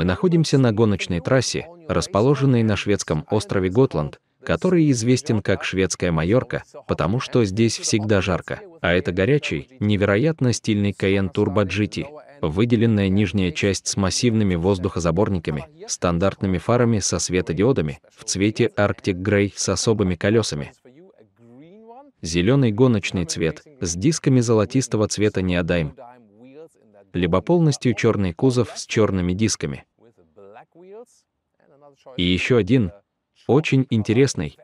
Мы находимся на гоночной трассе, расположенной на шведском острове Готланд, который известен как шведская Майорка, потому что здесь всегда жарко. А это горячий, невероятно стильный Cayenne Turbo GT, выделенная нижняя часть с массивными воздухозаборниками, стандартными фарами со светодиодами, в цвете Arctic Grey с особыми колесами. Зеленый гоночный цвет, с дисками золотистого цвета неодайм, либо полностью черный кузов с черными дисками – и еще один очень интересный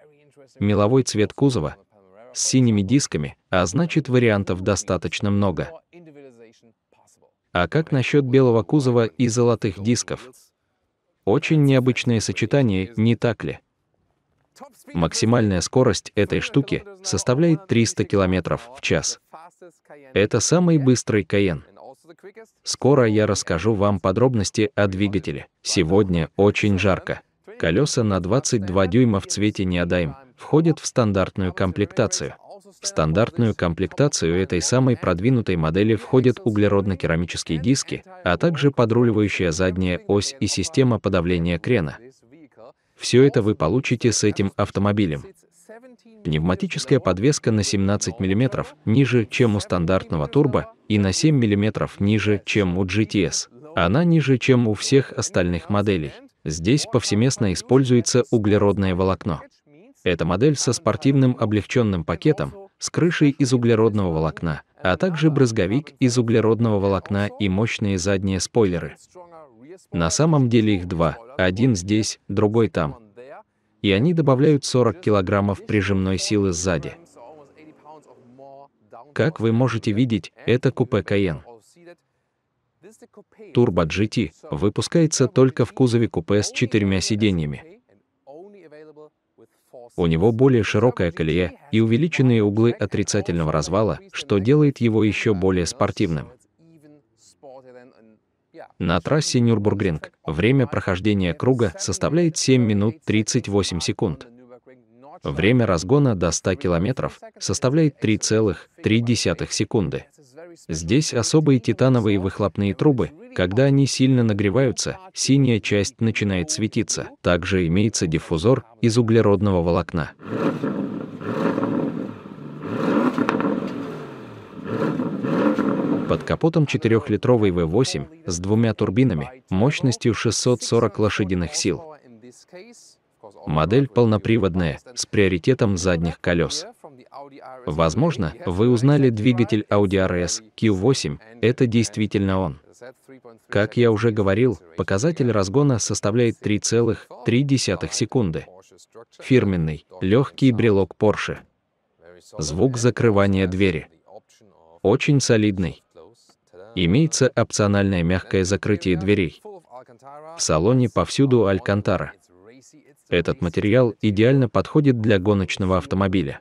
меловой цвет кузова с синими дисками, а значит вариантов достаточно много. А как насчет белого кузова и золотых дисков? Очень необычное сочетание, не так ли? Максимальная скорость этой штуки составляет 300 км в час. Это самый быстрый Каен. Скоро я расскажу вам подробности о двигателе. Сегодня очень жарко. Колеса на 22 дюйма в цвете неодайм входят в стандартную комплектацию. В стандартную комплектацию этой самой продвинутой модели входят углеродно-керамические диски, а также подруливающая задняя ось и система подавления крена. Все это вы получите с этим автомобилем. Пневматическая подвеска на 17 мм ниже, чем у стандартного турбо, и на 7 мм ниже, чем у GTS. Она ниже, чем у всех остальных моделей. Здесь повсеместно используется углеродное волокно. Это модель со спортивным облегченным пакетом, с крышей из углеродного волокна, а также брызговик из углеродного волокна и мощные задние спойлеры. На самом деле их два, один здесь, другой там и они добавляют 40 килограммов прижимной силы сзади. Как вы можете видеть, это купе Cayenne. Turbo GT выпускается только в кузове купе с четырьмя сиденьями. У него более широкое колея и увеличенные углы отрицательного развала, что делает его еще более спортивным на трассе Нюрбургринг. Время прохождения круга составляет 7 минут 38 секунд. Время разгона до 100 километров составляет 3,3 секунды. Здесь особые титановые выхлопные трубы. Когда они сильно нагреваются, синяя часть начинает светиться. Также имеется диффузор из углеродного волокна. Под капотом 4-литровый V8 с двумя турбинами мощностью 640 лошадиных сил. Модель полноприводная, с приоритетом задних колес. Возможно, вы узнали двигатель Audi RS Q8, это действительно он. Как я уже говорил, показатель разгона составляет 3,3 секунды. Фирменный, легкий брелок Porsche. Звук закрывания двери. Очень солидный. Имеется опциональное мягкое закрытие дверей. В салоне повсюду алькантара. Этот материал идеально подходит для гоночного автомобиля.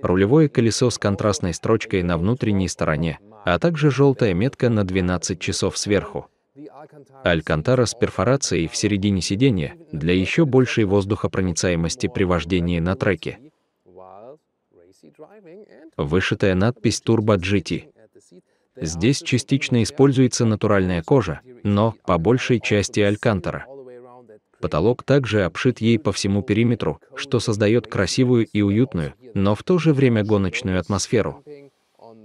Рулевое колесо с контрастной строчкой на внутренней стороне, а также желтая метка на 12 часов сверху. Алькантара с перфорацией в середине сиденья для еще большей воздухопроницаемости при вождении на треке. Вышитая надпись Turbo GT. Здесь частично используется натуральная кожа, но по большей части алькантара. Потолок также обшит ей по всему периметру, что создает красивую и уютную, но в то же время гоночную атмосферу.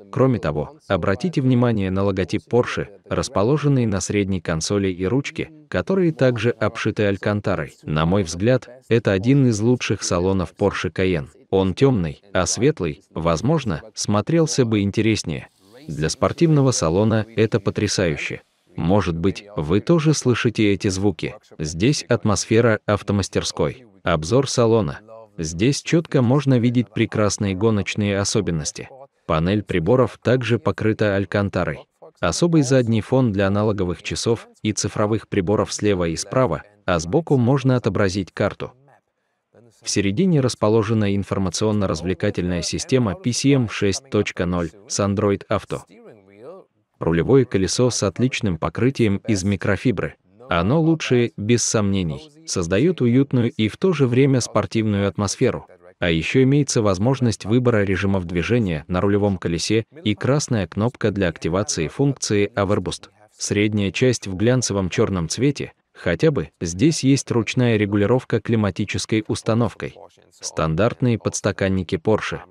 Кроме того, обратите внимание на логотип Porsche, расположенный на средней консоли и ручке, которые также обшиты алькантарой. На мой взгляд, это один из лучших салонов Porsche Cayenne. Он темный, а светлый, возможно, смотрелся бы интереснее. Для спортивного салона это потрясающе. Может быть, вы тоже слышите эти звуки. Здесь атмосфера автомастерской. Обзор салона. Здесь четко можно видеть прекрасные гоночные особенности. Панель приборов также покрыта алькантарой. Особый задний фон для аналоговых часов и цифровых приборов слева и справа, а сбоку можно отобразить карту. В середине расположена информационно-развлекательная система PCM 6.0 с Android Auto. Рулевое колесо с отличным покрытием из микрофибры. Оно лучшее, без сомнений, создает уютную и в то же время спортивную атмосферу. А еще имеется возможность выбора режимов движения на рулевом колесе и красная кнопка для активации функции Overboost. Средняя часть в глянцевом черном цвете Хотя бы здесь есть ручная регулировка климатической установкой. Стандартные подстаканники Porsche.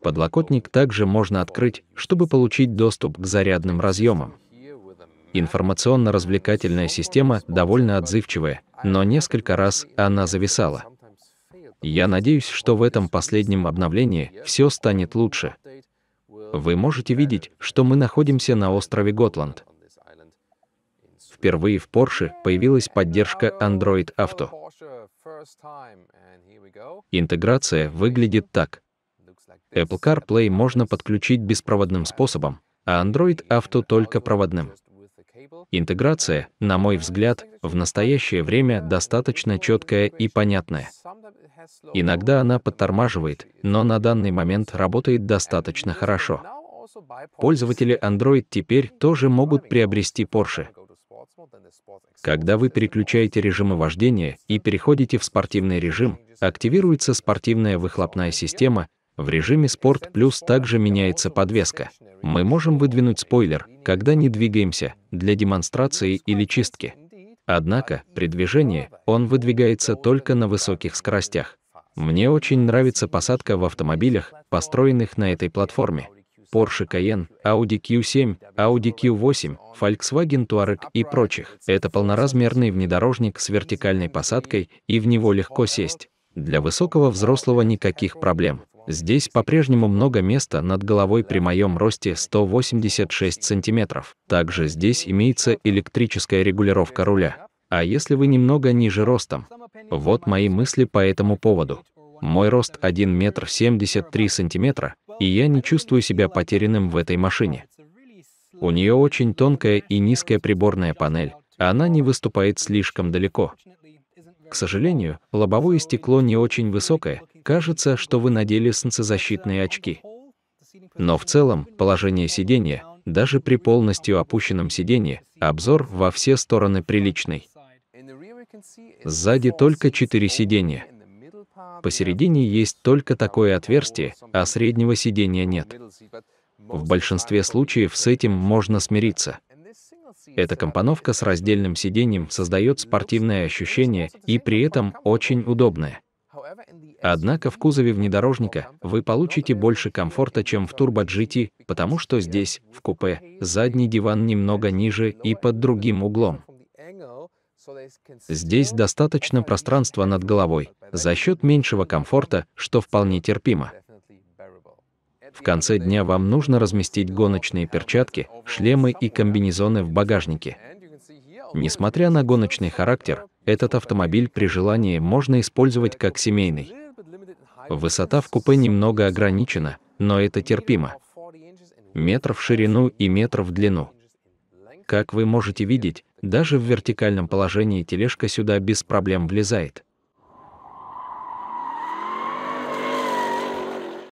Подлокотник также можно открыть, чтобы получить доступ к зарядным разъемам. Информационно-развлекательная система довольно отзывчивая, но несколько раз она зависала. Я надеюсь, что в этом последнем обновлении все станет лучше. Вы можете видеть, что мы находимся на острове Готланд впервые в Porsche появилась поддержка Android Auto. Интеграция выглядит так. Apple CarPlay можно подключить беспроводным способом, а Android Auto только проводным. Интеграция, на мой взгляд, в настоящее время достаточно четкая и понятная. Иногда она подтормаживает, но на данный момент работает достаточно хорошо. Пользователи Android теперь тоже могут приобрести Porsche, когда вы переключаете режимы вождения и переходите в спортивный режим, активируется спортивная выхлопная система, в режиме «Спорт плюс» также меняется подвеска. Мы можем выдвинуть спойлер, когда не двигаемся, для демонстрации или чистки. Однако, при движении он выдвигается только на высоких скоростях. Мне очень нравится посадка в автомобилях, построенных на этой платформе. Porsche Cayenne, Audi Q7, Audi Q8, Volkswagen Touareg и прочих. Это полноразмерный внедорожник с вертикальной посадкой, и в него легко сесть. Для высокого взрослого никаких проблем. Здесь по-прежнему много места над головой при моем росте 186 сантиметров. Также здесь имеется электрическая регулировка руля. А если вы немного ниже ростом? Вот мои мысли по этому поводу. Мой рост 1 метр 73 сантиметра, и я не чувствую себя потерянным в этой машине. У нее очень тонкая и низкая приборная панель, а она не выступает слишком далеко. К сожалению, лобовое стекло не очень высокое, кажется, что вы надели солнцезащитные очки. Но в целом положение сидения, даже при полностью опущенном сидении, обзор во все стороны приличный. Сзади только четыре сидения. Посередине есть только такое отверстие, а среднего сидения нет. В большинстве случаев с этим можно смириться. Эта компоновка с раздельным сиденьем создает спортивное ощущение и при этом очень удобное. Однако в кузове внедорожника вы получите больше комфорта, чем в Turbo GT, потому что здесь, в купе, задний диван немного ниже и под другим углом. Здесь достаточно пространства над головой за счет меньшего комфорта, что вполне терпимо. В конце дня вам нужно разместить гоночные перчатки, шлемы и комбинезоны в багажнике. Несмотря на гоночный характер, этот автомобиль при желании можно использовать как семейный. Высота в купе немного ограничена, но это терпимо. Метр в ширину и метр в длину. Как вы можете видеть, даже в вертикальном положении тележка сюда без проблем влезает.